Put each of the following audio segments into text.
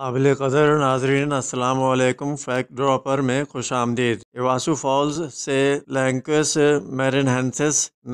काबिल कदर नाजरीन असलकम फैक्ट ड्रॉपर में खुश आमदीद इवासू फॉल्स से लैंकस मेरिन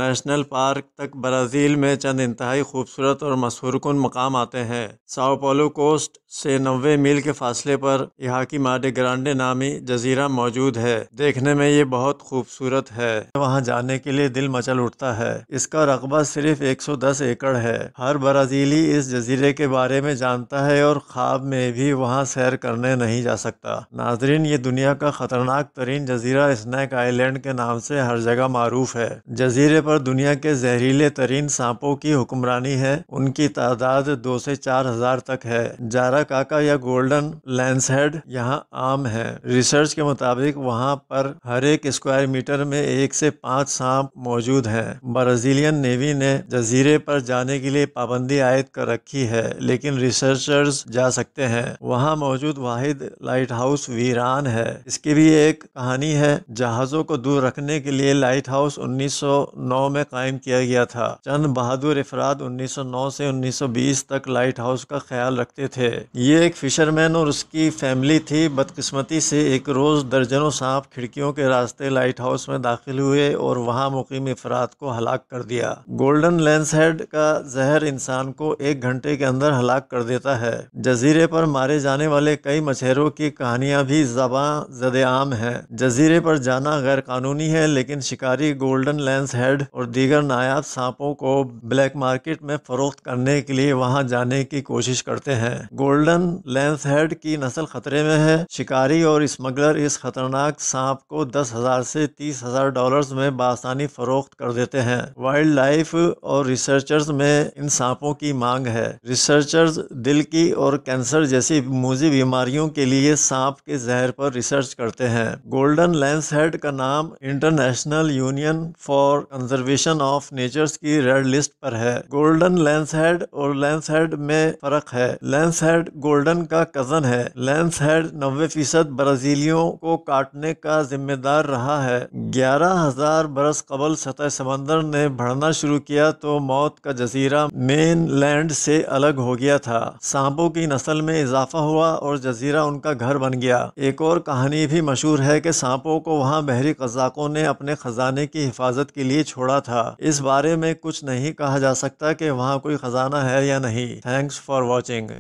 नेशनल पार्क तक ब्राज़ील में चंद इंतहाई खूबसूरत और मशहूरकन मकाम आते हैं साओपोलो कोस्ट से नबे मील के फासले पर यहाँ की माडे ग्रांडे नामी जजीरा मौजूद है देखने में ये बहुत खूबसूरत है वहाँ जाने के लिए दिल मचल उठता है इसका रकबा सिर्फ एक सौ दस एकड़ है हर ब्राज़ीली इस जजीरे के बारे में जानता है और ख्वाब में भी वहाँ सैर करने नहीं जा सकता नाजरीन ये दुनिया का खतरनाक तरीन जजीरा स्नैक आइलैंड के नाम से हर जगह मरूफ है जजीरे पर दुनिया के जहरीले तरीन सांपों की हुक्मरानी है उनकी तादाद दो से चार हजार तक है जारा काका या गोल्डन लैंसहेड यहाँ आम है रिसर्च के मुताबिक वहाँ पर हर एक स्क्वायर मीटर में एक से पाँच सांप मौजूद हैं ब्राजीलियन नेवी ने जजीरे पर जाने के लिए पाबंदी आयद कर रखी है लेकिन रिसर्चर्स जा सकते हैं है वहाँ मौजूद वाहिद लाइट हाउस वीरान है इसकी भी एक कहानी है जहाजों को दूर रखने के लिए लाइट हाउस 1909 में कायम किया गया था चंद बहादुर अफराद 1909 से 1920 तक लाइट हाउस का ख्याल रखते थे ये एक फिशरमैन और उसकी फैमिली थी बदकिस्मती से एक रोज दर्जनों सांप खिड़कियों के रास्ते लाइट हाउस में दाखिल हुए और वहाँ मुकीम अफराद को हलाक कर दिया गोल्डन लेंस हेड का जहर इंसान को एक घंटे के अंदर हलाक कर देता है जजीरे पर मारे जाने वाले कई मछेरों की कहानियां भी जबा जद आम है जजीरे पर जाना गैर कानूनी है लेकिन शिकारी गोल्डन लेंस हेड और दीगर नायाब सांपों को ब्लैक मार्केट में फरोख्त करने के लिए वहां जाने की कोशिश करते हैं गोल्डन लेंस हेड की नस्ल खतरे में है शिकारी और स्मगलर इस खतरनाक सांप को दस हजार से तीस हजार डॉलर में बासानी फरोख्त कर देते हैं वाइल्ड लाइफ और रिसर्चर्स में इन सांपों की मांग है रिसर्चर्स दिल की और कैंसर जैसे जैसी मोजी बीमारियों के लिए सांप के जहर पर रिसर्च करते हैं गोल्डन लेंस हेड का नाम International Union for Conservation of Nature की रेड लिस्ट पर है गोल्डन लेंस हेड और लेंस हेड में फर्क है लेंस हेड गोल्डन का कजन है लेंस हेड नब्बे फीसद ब्राजीलियों को काटने का जिम्मेदार रहा है ग्यारह हजार बरस कबल सतह समंदर ने भरना शुरू किया तो मौत का जजीरा मेन लैंड से अलग हो गया था सांपों की नस्ल में इजाफा हुआ और जजीरा उनका घर बन गया एक और कहानी भी मशहूर है कि सांपों को वहाँ बहरी कजाकों ने अपने खजाने की हिफाजत के लिए छोड़ा था इस बारे में कुछ नहीं कहा जा सकता कि वहाँ कोई खजाना है या नहीं थैंक्स फॉर वॉचिंग